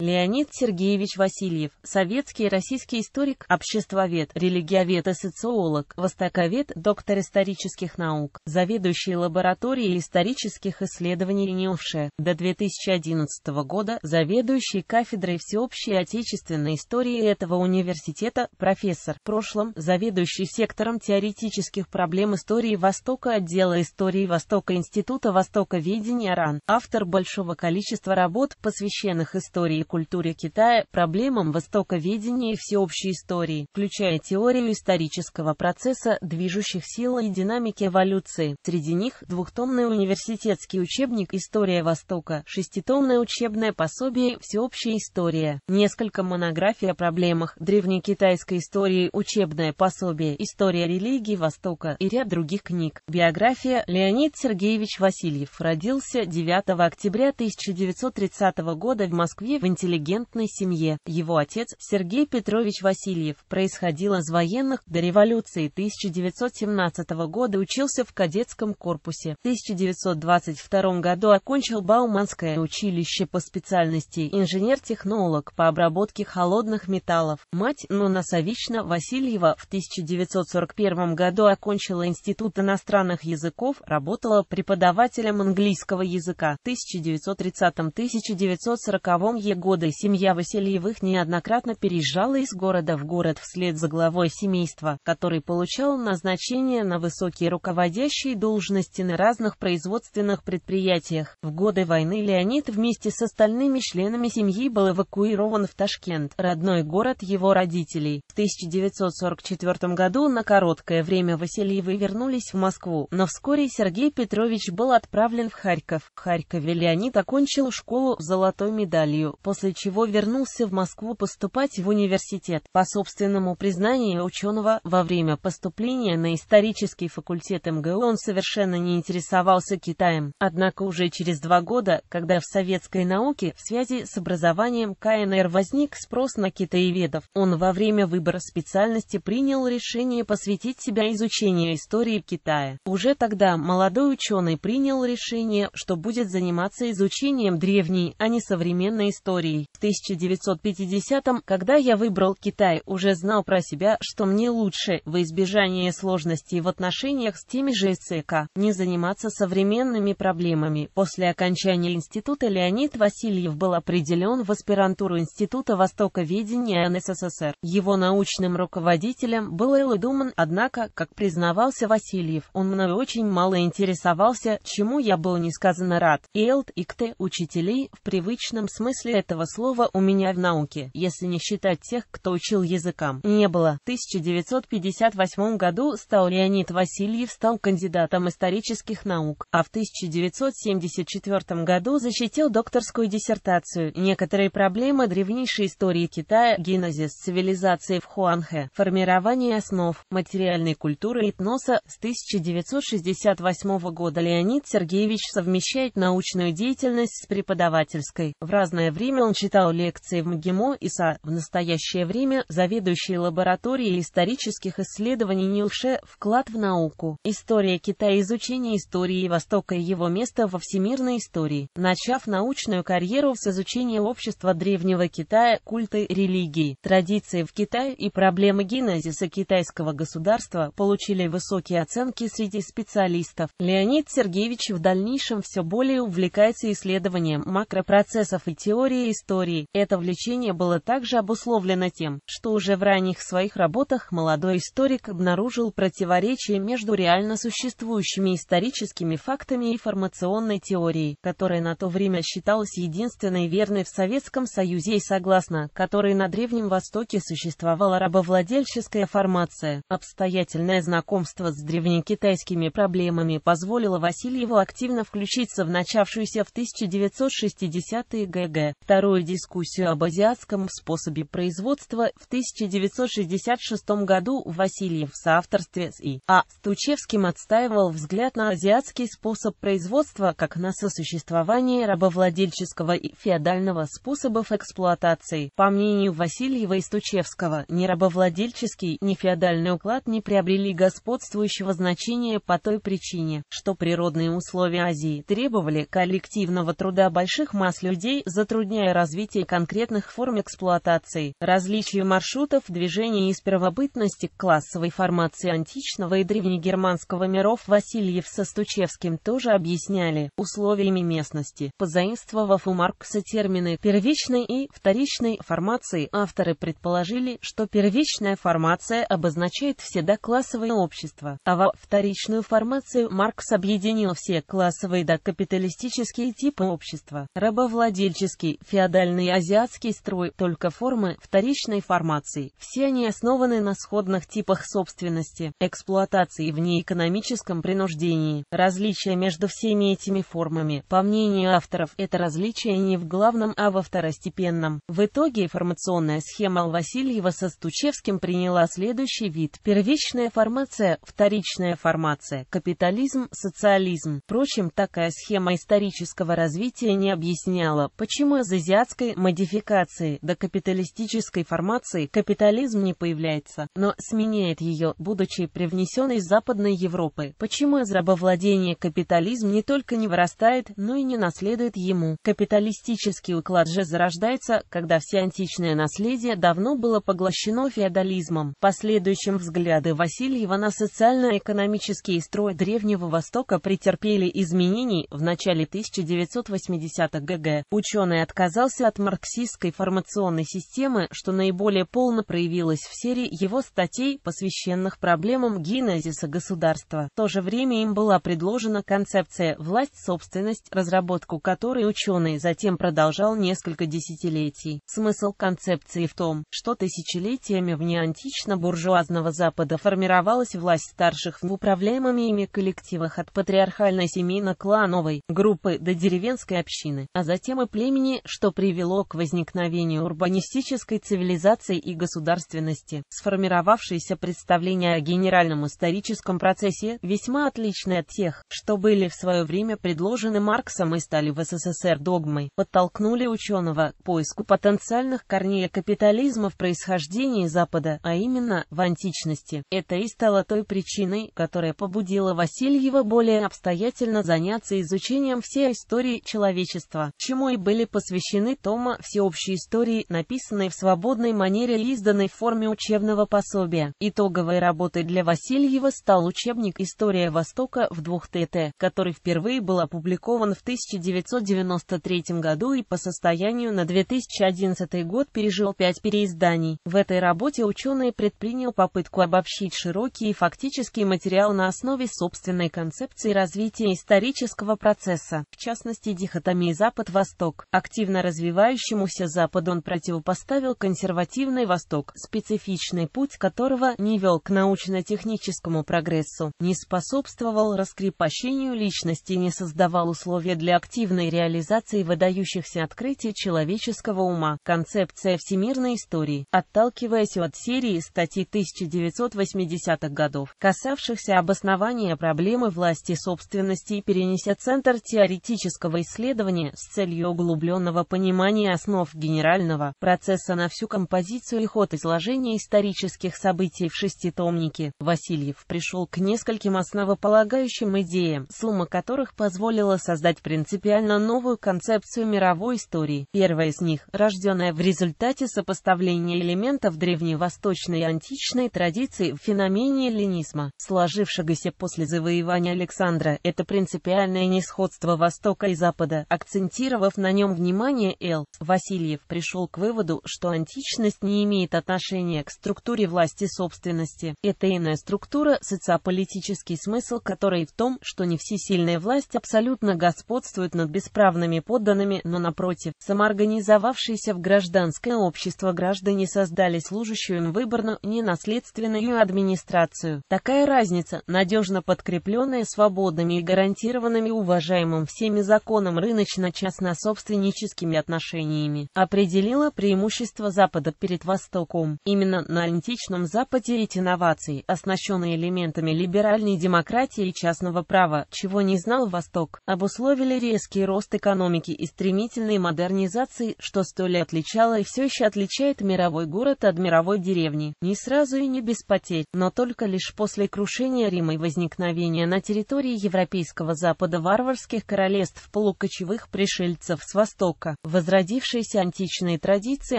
Леонид Сергеевич Васильев, советский и российский историк, обществовед, религиовед и социолог, востоковед, доктор исторических наук, заведующий лабораторией исторических исследований НИУШЕ, до 2011 года заведующий кафедрой всеобщей отечественной истории этого университета, профессор, в прошлом заведующий сектором теоретических проблем истории Востока отдела истории Востока Института Востоковедения РАН, автор большого количества работ, посвященных истории культуре Китая, проблемам востоковедения и всеобщей истории, включая теорию исторического процесса, движущих сил и динамики эволюции. Среди них двухтомный университетский учебник «История Востока», шеститомное учебное пособие «Всеобщая история», несколько монографий о проблемах древнекитайской истории, учебное пособие «История религии Востока» и ряд других книг. Биография Леонид Сергеевич Васильев родился 9 октября 1930 года в Москве в интеллигентной семье. Его отец, Сергей Петрович Васильев, происходил из военных. До революции 1917 года учился в кадетском корпусе. В 1922 году окончил Бауманское училище по специальности инженер-технолог по обработке холодных металлов. Мать Нуна Савична Васильева в 1941 году окончила Институт иностранных языков, работала преподавателем английского языка. В 1930-1940 году годы семья Васильевых неоднократно переезжала из города в город вслед за главой семейства, который получал назначение на высокие руководящие должности на разных производственных предприятиях. В годы войны Леонид вместе с остальными членами семьи был эвакуирован в Ташкент, родной город его родителей. В 1944 году на короткое время Васильевы вернулись в Москву, но вскоре Сергей Петрович был отправлен в Харьков. В Харькове Леонид окончил школу с золотой медалью. После после чего вернулся в Москву поступать в университет. По собственному признанию ученого, во время поступления на исторический факультет МГУ он совершенно не интересовался Китаем. Однако уже через два года, когда в советской науке в связи с образованием КНР возник спрос на китаеведов, он во время выбора специальности принял решение посвятить себя изучению истории Китая. Уже тогда молодой ученый принял решение, что будет заниматься изучением древней, а не современной истории историей. В 1950-м, когда я выбрал Китай, уже знал про себя, что мне лучше, во избежание сложностей в отношениях с теми же ЦК, не заниматься современными проблемами. После окончания института Леонид Васильев был определен в аспирантуру Института Востоковедения НССР. Его научным руководителем был Элла Думан, однако, как признавался Васильев, он мной очень мало интересовался, чему я был несказанно рад. Элт и КТ учителей, в привычном смысле это этого слова у меня в науке, если не считать тех, кто учил языкам, не было. В 1958 году стал Леонид Васильев стал кандидатом исторических наук, а в 1974 году защитил докторскую диссертацию «Некоторые проблемы древнейшей истории Китая. Генезис цивилизации в Хуанхэ. Формирование основ материальной культуры этноса» с 1968 года Леонид Сергеевич совмещает научную деятельность с преподавательской. В разное время школе он читал лекции в МГИМО и СА, в настоящее время заведующий лабораторией исторических исследований Нилше «Вклад в науку. История Китая. Изучение истории Востока и его место во всемирной истории», начав научную карьеру с изучения общества Древнего Китая, культы, религии, традиции в Китае и проблемы генезиса китайского государства получили высокие оценки среди специалистов. Леонид Сергеевич в дальнейшем все более увлекается исследованием макропроцессов и теории русской истории. Это влечение было также обусловлено тем, что уже в ранних своих работах молодой историк обнаружил противоречие между реально существующими историческими фактами и формационной теорией, которая на то время считалась единственной верной в Советском Союзе и согласно которой на Древнем Востоке существовала рабовладельческая формация. Обстоятельное знакомство с древнекитайскими проблемами позволило Васильеву активно включиться в начавшуюся в 1960-е ГГ вторую дискуссию об азиатском способе производства в 1966 году Васильев в соавторстве с И. А. Стучевским отстаивал взгляд на азиатский способ производства как на сосуществование рабовладельческого и феодального способов эксплуатации. По мнению Васильева и Стучевского, ни рабовладельческий, ни феодальный уклад не приобрели господствующего значения по той причине, что природные условия Азии требовали коллективного труда больших масс людей, затрудняя включая развитие конкретных форм эксплуатации, различие маршрутов движения из первобытности к классовой формации античного и древнегерманского миров Васильев со Стучевским тоже объясняли условиями местности. Позаимствовав у Маркса термины «первичной» и «вторичной» формации, авторы предположили, что первичная формация обозначает всегда классовое общество, а во вторичную формацию Маркс объединил все классовые докапиталистические типы общества, рабовладельческий, феодальный, феодальный азиатский строй, только формы вторичной формации. Все они основаны на сходных типах собственности, эксплуатации в неэкономическом принуждении. Различие между всеми этими формами, по мнению авторов, это различие не в главном, а во второстепенном. В итоге формационная схема Васильева со Стучевским приняла следующий вид. Первичная формация, вторичная формация, капитализм, социализм. Впрочем, такая схема исторического развития не объясняла, почему за азиатской модификации до капиталистической формации капитализм не появляется, но сменяет ее, будучи привнесен из Западной Европы. Почему из рабовладения капитализм не только не вырастает, но и не наследует ему? Капиталистический уклад же зарождается, когда все античное наследие давно было поглощено феодализмом. Последующим взгляды Васильева на социально-экономический строй Древнего Востока претерпели изменений в начале 1980-х ГГ. Ученый отказался отказался от марксистской формационной системы, что наиболее полно проявилось в серии его статей, посвященных проблемам генезиса государства. В то же время им была предложена концепция «власть-собственность», разработку которой ученый затем продолжал несколько десятилетий. Смысл концепции в том, что тысячелетиями вне антично-буржуазного Запада формировалась власть старших в управляемыми ими коллективах от патриархальной семейно-клановой группы до деревенской общины, а затем и племени, что что привело к возникновению урбанистической цивилизации и государственности. Сформировавшиеся представления о генеральном историческом процессе весьма отличны от тех, что были в свое время предложены Марксом и стали в СССР догмой, подтолкнули ученого к поиску потенциальных корней капитализма в происхождении Запада, а именно в античности. Это и стало той причиной, которая побудила Васильева более обстоятельно заняться изучением всей истории человечества, чему и были посвящены величины тома всеобщей истории, написанной в свободной манере и изданной в форме учебного пособия. Итоговой работой для Васильева стал учебник «История Востока» в двух ТТ, который впервые был опубликован в 1993 году и по состоянию на 2011 год пережил пять переизданий. В этой работе ученый предпринял попытку обобщить широкий и фактический материал на основе собственной концепции развития исторического процесса, в частности дихотомии Запад-Восток. Активно активно развивающемуся Запад он противопоставил консервативный Восток, специфичный путь которого не вел к научно-техническому прогрессу, не способствовал раскрепощению личности, не создавал условия для активной реализации выдающихся открытий человеческого ума. Концепция всемирной истории, отталкиваясь от серии статей 1980-х годов, касавшихся обоснования проблемы власти собственности, и перенеся центр теоретического исследования с целью углубленного понимание основ генерального процесса на всю композицию и ход изложения исторических событий в шеститомнике, Васильев пришел к нескольким основополагающим идеям, сумма которых позволила создать принципиально новую концепцию мировой истории. Первая из них, рожденная в результате сопоставления элементов древневосточной и античной традиции в феномене ленизма, сложившегося после завоевания Александра, это принципиальное несходство Востока и Запада, акцентировав на нем внимание изучения Л. Васильев пришел к выводу, что античность не имеет отношения к структуре власти собственности. Это иная структура, социополитический смысл которой в том, что не всесильная власть абсолютно господствует над бесправными подданными, но напротив, самоорганизовавшиеся в гражданское общество граждане создали служащую им выборную, ненаследственную администрацию. Такая разница, надежно подкрепленная свободными и гарантированными уважаемым всеми законом рыночно-частно-собственническими этими отношениями, определила преимущество Запада перед Востоком. Именно на античном Западе эти новации, оснащенные элементами либеральной демократии и частного права, чего не знал Восток, обусловили резкий рост экономики и стремительной модернизации, что столь отличало и все еще отличает мировой город от мировой деревни. Не сразу и не без потерь, но только лишь после крушения Рима и возникновения на территории Европейского Запада варварских королевств полукочевых пришельцев с Востока. Возродившиеся античные традиции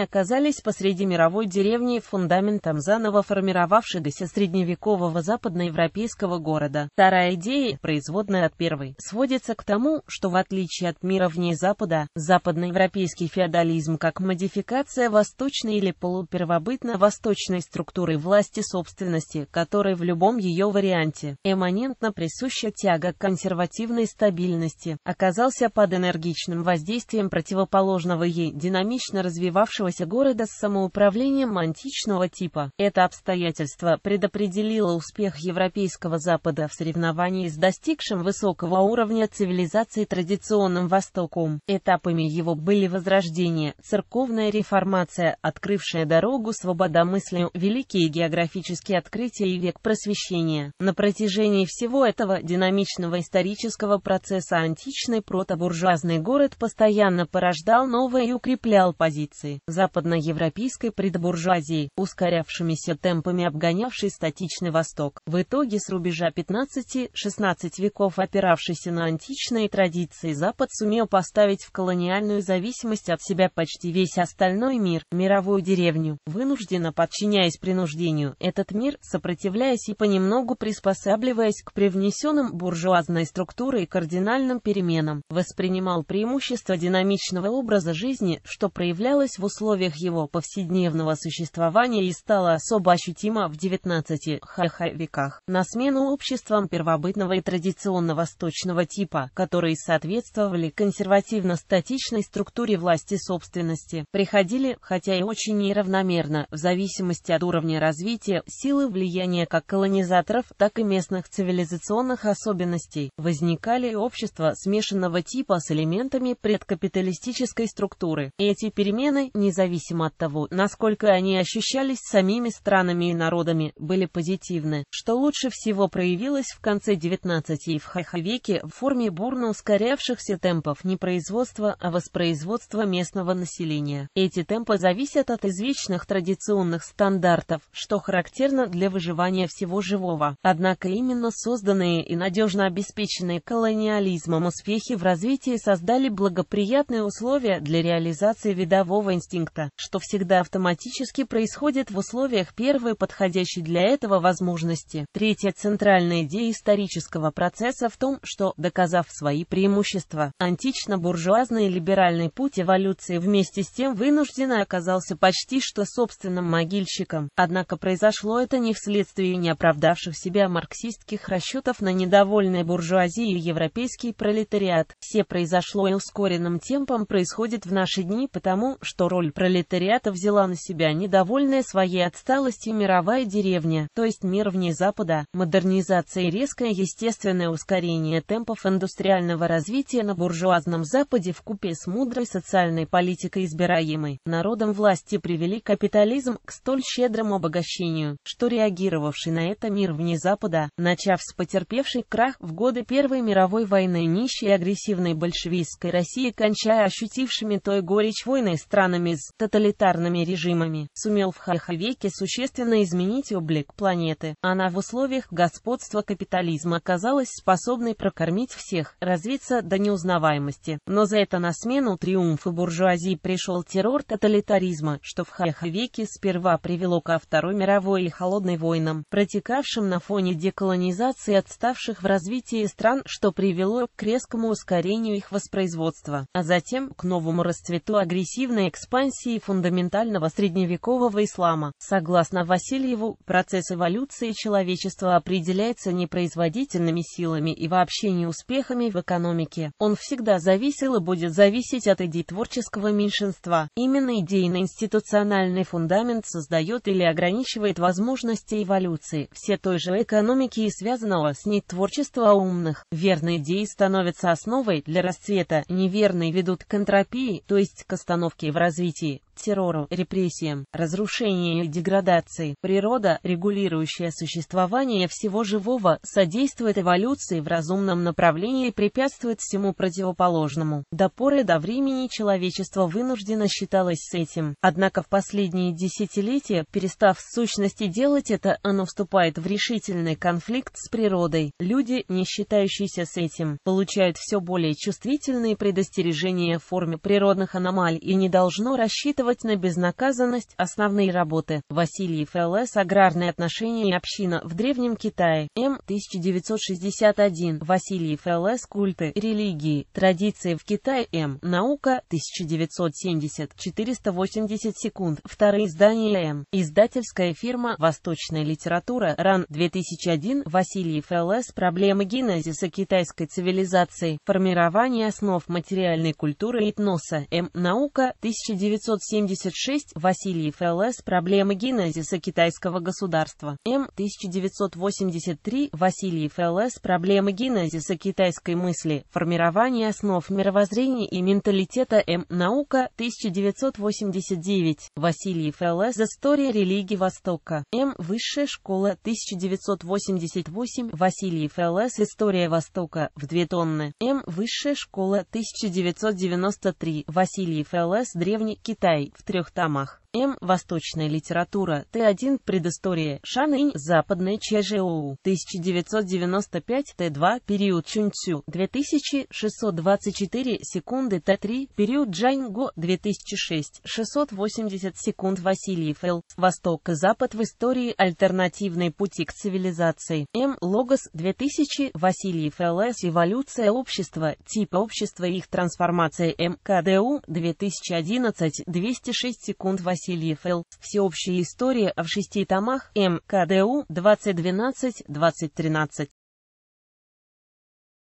оказались посреди мировой деревни фундаментом заново формировавшегося средневекового западноевропейского города. Вторая идея, производная от первой, сводится к тому, что в отличие от мира вне Запада, западноевропейский феодализм как модификация восточной или полупервобытно-восточной структуры власти собственности, которая в любом ее варианте эманентно присуща тяга к консервативной стабильности, оказался под энергичным воздействием противоположности противоположного ей динамично развивавшегося города с самоуправлением античного типа. Это обстоятельство предопределило успех Европейского Запада в соревновании с достигшим высокого уровня цивилизации традиционным Востоком. Этапами его были возрождение, церковная реформация, открывшая дорогу свободомыслию, великие географические открытия и век просвещения. На протяжении всего этого динамичного исторического процесса античный протобуржуазный город постоянно поражал порождал новые и укреплял позиции западноевропейской предбуржуазии, ускорявшимися темпами обгонявший статичный Восток. В итоге с рубежа 15-16 веков опиравшийся на античные традиции Запад сумел поставить в колониальную зависимость от себя почти весь остальной мир, мировую деревню, вынужденно подчиняясь принуждению, этот мир, сопротивляясь и понемногу приспосабливаясь к привнесенным буржуазной структурой кардинальным переменам, воспринимал преимущество динамичного устойчивого образа жизни, что проявлялось в условиях его повседневного существования и стало особо ощутимо в XIX ха веках, на смену обществам первобытного и традиционно-восточного типа, которые соответствовали консервативно-статичной структуре власти собственности, приходили, хотя и очень неравномерно, в зависимости от уровня развития, силы влияния как колонизаторов, так и местных цивилизационных особенностей, возникали общества смешанного типа с элементами предкапиталистического политической структуры. Эти перемены, независимо от того, насколько они ощущались самими странами и народами, были позитивны, что лучше всего проявилось в конце 19 и в ХХ веке в форме бурно ускорявшихся темпов не производства, а воспроизводства местного населения. Эти темпы зависят от извечных традиционных стандартов, что характерно для выживания всего живого. Однако именно созданные и надежно обеспеченные колониализмом успехи в развитии создали благоприятные условия условия для реализации видового инстинкта, что всегда автоматически происходит в условиях первой подходящей для этого возможности. Третья центральная идея исторического процесса в том, что, доказав свои преимущества, антично-буржуазный либеральный путь эволюции вместе с тем вынужденно оказался почти что собственным могильщиком. Однако произошло это не вследствие не оправдавших себя марксистских расчетов на недовольное буржуазию европейский пролетариат. Все произошло и ускоренным темпом происходит в наши дни потому, что роль пролетариата взяла на себя недовольная своей отсталостью мировая деревня, то есть мир вне Запада, модернизация и резкое естественное ускорение темпов индустриального развития на буржуазном Западе в купе с мудрой социальной политикой избираемой народом власти привели капитализм к столь щедрому обогащению, что реагировавший на это мир вне Запада, начав с потерпевшей крах в годы Первой мировой войны нищей агрессивной большевистской России, кончая ощущением ощутившими той горечь войны странами с тоталитарными режимами, сумел в Хайховеке существенно изменить облик планеты. Она в условиях господства капитализма оказалась способной прокормить всех, развиться до неузнаваемости. Но за это на смену триумфу буржуазии пришел террор тоталитаризма, что в Хайховеке сперва привело ко Второй мировой и Холодной войнам, протекавшим на фоне деколонизации отставших в развитии стран, что привело к резкому ускорению их воспроизводства, а затем к новому расцвету агрессивной экспансии фундаментального средневекового ислама. Согласно Васильеву, процесс эволюции человечества определяется не производительными силами и вообще не успехами в экономике. Он всегда зависел и будет зависеть от идей творческого меньшинства. Именно идейно-институциональный фундамент создает или ограничивает возможности эволюции все той же экономики и связанного с ней творчества умных. Верные идеи становятся основой для расцвета, неверные ведут к энтропии, то есть к остановке в развитии террору, репрессиям, разрушению и деградации. Природа, регулирующая существование всего живого, содействует эволюции в разумном направлении и препятствует всему противоположному. До поры до времени человечество вынуждено считалось с этим. Однако в последние десятилетия, перестав в сущности делать это, оно вступает в решительный конфликт с природой. Люди, не считающиеся с этим, получают все более чувствительные предостережения в форме природных аномалий и не должно рассчитывать списывать на безнаказанность основные работы. Василий ФЛС «Аграрные отношения и община в Древнем Китае». М. 1961. Василий ФЛС «Культы, религии, традиции в Китае». М. Наука. 1970. 480 секунд. Второе издание М. Издательская фирма «Восточная литература». РАН. 2001. Василий ФЛС «Проблемы генезиса китайской цивилизации. Формирование основ материальной культуры и этноса». М. Наука. 1970. 76 Васильев Л.С. Проблемы генезиса китайского государства. М. 1983 Васильев Л.С. Проблемы генезиса китайской мысли. Формирование основ мировоззрения и менталитета М. Наука. 1989 Васильев Л.С. История религии Востока. М. Высшая школа. 1988 Васильев Л.С. История Востока. В две тонны. М. Высшая школа. 1993 Васильев Л.С. Древний Китай в трех томах. М. Восточная литература. Т1. Предыстория. Шанынь. Западная ЧЖОУ. 1995. Т2. Период Чунцю. 2624 секунды. Т3. Период Джаньго. 2006. 680 секунд. Василий Л. Восток и Запад в истории альтернативный пути к цивилизации. М. Логос. 2000. Василий Л.С. Эволюция общества. Тип общества и их трансформация. М. КДУ. 2011. 206 секунд. Васильев Васильев Л. Всеобщая история в шести томах М. КДУ 2012-2013.